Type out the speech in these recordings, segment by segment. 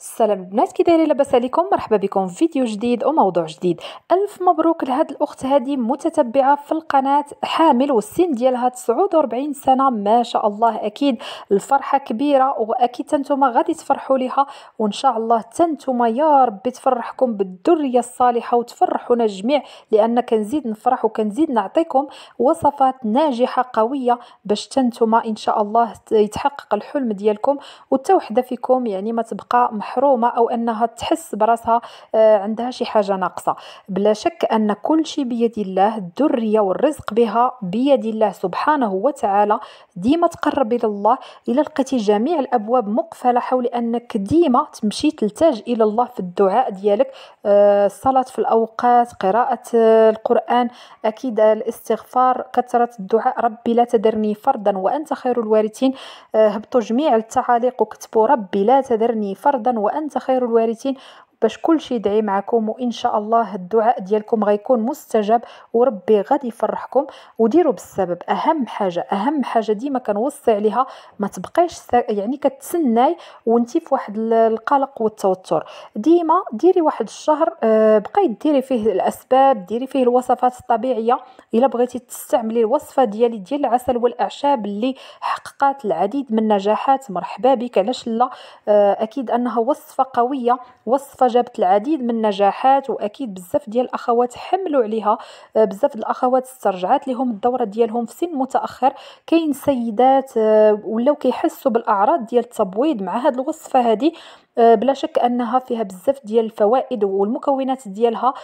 السلام البنات كي دايرين لاباس عليكم مرحبا بكم في فيديو جديد وموضوع جديد الف مبروك لهاد الاخت هادي متتبعه في القناه حامل والسن ديالها 49 سنه ما شاء الله اكيد الفرحه كبيره واكيد نتوما غادي تفرحوا ليها وان شاء الله تنتوما يا ربي تفرحكم بالذريه الصالحه وتفرحونا الجميع لان كنزيد نفرح وكنزيد نعطيكم وصفات ناجحه قويه باش تنتوما ان شاء الله يتحقق الحلم ديالكم والتوحده فيكم يعني ما تبقى محرومه او انها تحس براسها آه، عندها شي حاجه ناقصه بلا شك ان كل شيء بيد الله الذريه والرزق بها بيد الله سبحانه وتعالى ديما تقرب الى الله الى لقيتي جميع الابواب مقفله حول انك ديما تمشي تلتاج الى الله في الدعاء ديالك آه، الصلاه في الاوقات قراءه آه، القران اكيد الاستغفار كثره الدعاء ربي لا تذرني فردا وانت خير الوارثين هبطوا جميع التعاليق وكتبوا ربي لا تذرني فردا وأنت خير الوارثين باش كلشي يدعي معكم وان شاء الله الدعاء ديالكم غيكون مستجاب وربي غادي يفرحكم وديروا بالسبب اهم حاجه اهم حاجه ديما كنوصي عليها ما تبقيش يعني كتسناي وانتي في واحد القلق والتوتر ديما ديري واحد الشهر آه، بقاي ديري فيه الاسباب ديري فيه الوصفات الطبيعيه الا بغيتي تستعملي الوصفه ديالي ديال العسل والاعشاب اللي حققت العديد من النجاحات مرحبا بك علاش لا آه، اكيد انها وصفه قويه وصفه جابت العديد من النجاحات واكيد بزاف ديال الاخوات حملوا عليها آه، بزاف الاخوات استرجعات لهم الدوره ديالهم في سن متاخر كاين سيدات آه، ولاو كيحسوا بالاعراض ديال التبويض مع هاد الوصفه هذه آه، بلا شك انها فيها بزاف ديال الفوائد والمكونات ديالها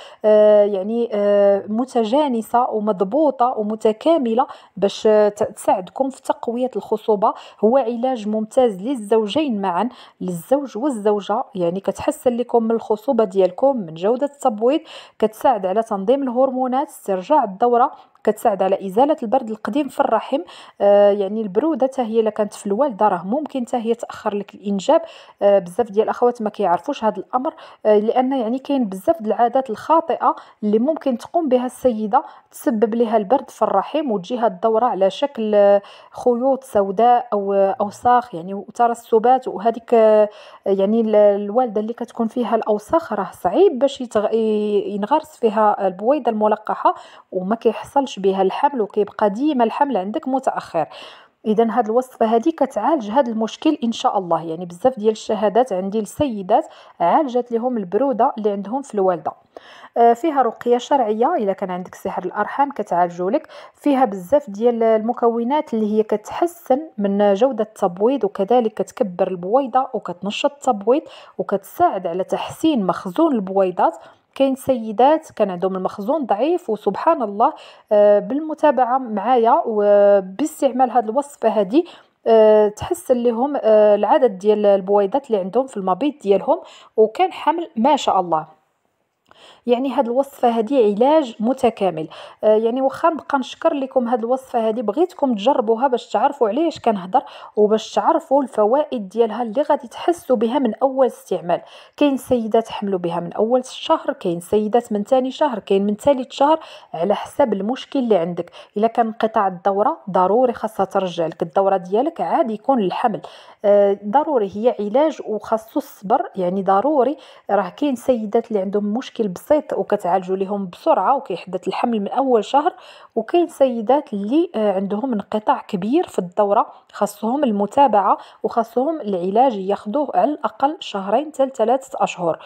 يعني متجانسه ومضبوطه ومتكامله باش تساعدكم في تقويه الخصوبه هو علاج ممتاز للزوجين معا للزوج والزوجه يعني كتحسن لكم من الخصوبه ديالكم من جوده التبويض كتساعد على تنظيم الهرمونات استرجاع الدوره كتساعد على ازاله البرد القديم في الرحم آه يعني البروده حتى هي الا كانت في الوالده راه ممكن حتى هي تاخر لك الانجاب آه بزاف ديال الاخوات ما كيعرفوش هذا الامر آه لان يعني كاين بزاف ديال العادات الخاطئه اللي ممكن تقوم بها السيده تسبب لها البرد في الرحم وتجيها الدوره على شكل آه، خيوط سوداء او آه، اوساخ يعني وترسبات وهذيك آه، يعني الوالده اللي كتكون فيها الاوساخ راه صعيب باش ينغرس فيها البويضه الملقحه وما كيحصلش كيتعالج بها الحمل وكيبقى ديما الحمل عندك متاخر اذا هاد الوصفه هذه كتعالج هاد المشكل ان شاء الله يعني بزاف ديال الشهادات عندي السيدات عالجت لهم البروده اللي عندهم في الوالده آه، فيها رقيه شرعيه الا كان عندك سحر الارحام كتعالجوا لك فيها بزاف ديال المكونات اللي هي كتحسن من جوده التبويض وكذلك كتكبر البويضه وكتنشط التبويض وكتساعد على تحسين مخزون البويضات كاين سيدات كان عندهم المخزون ضعيف وسبحان الله آه، بالمتابعه معايا وباستعمال هذه الوصفه هذه أه تحسن لهم أه العدد ديال البويضات اللي عندهم في المبيض ديالهم وكان حمل ما شاء الله يعني هاد الوصفه هذه علاج متكامل آه يعني واخا نبقى نشكر لكم هاد الوصفه هذه بغيتكم تجربوها باش تعرفوا علاش كنهضر وباش تعرفوا الفوائد ديالها اللي غادي تحسوا بها من اول استعمال كاين سيدات حملوا بها من اول الشهر كاين سيدات من ثاني شهر كاين من ثالث شهر على حسب المشكل اللي عندك الا كان انقطاع الدوره ضروري خاصها ترجع لك الدوره ديالك عاد يكون الحمل آه ضروري هي علاج وخاصو الصبر يعني ضروري راه كاين سيدات اللي عندهم مشكل بسيط وكتعالجوا ليهم بسرعه وكيحدث الحمل من اول شهر وكاين سيدات اللي آه، عندهم انقطاع كبير في الدوره خاصهم المتابعه وخاصهم العلاج ياخذوه على الاقل شهرين حتى ثلاثه اشهر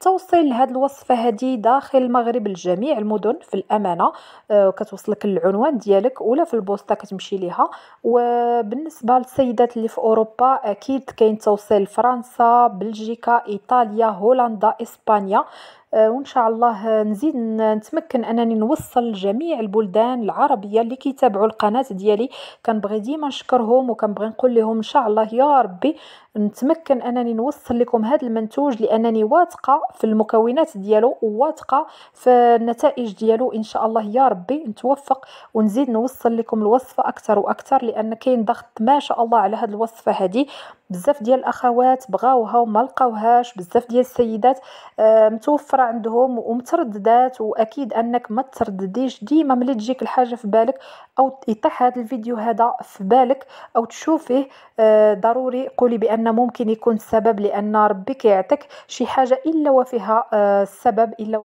توصيل لهذه الوصفه هذه داخل المغرب لجميع المدن في الامانه آه، كتوصلك العنوان ديالك ولا في البوسطه كتمشي ليها وبالنسبه للسيدات اللي في اوروبا اكيد كاين توصيل فرنسا بلجيكا ايطاليا هولندا اسبانيا آه، وإن شاء الله نزيد نتمكن أنني نوصل جميع البلدان العربية اللي كيتابعوا القناة ديالي كنبغي ديما نشكرهم وكنبغي نقول لهم إن شاء الله يا ربي نتمكن انني نوصل لكم هذا المنتوج لانني واثقه في المكونات ديالو وواثقه في النتائج ديالو ان شاء الله يا ربي نتوفق ونزيد نوصل لكم الوصفه اكثر واكثر لان كاين ضغط ما شاء الله على هذه الوصفه هذه بزاف ديال الاخوات بغاوها وما لقاوهاش بزاف ديال السيدات آه، متوفره عندهم ومترددات واكيد انك ما تردديش ديما ملي تجيك الحاجه في بالك او يطيح هذا الفيديو هذا في بالك او تشوفيه آه، ضروري قولي بان لأن ممكن يكون سبب لأن ربي كيعطيك شي حاجة إلا وفيها السبب آه، إلا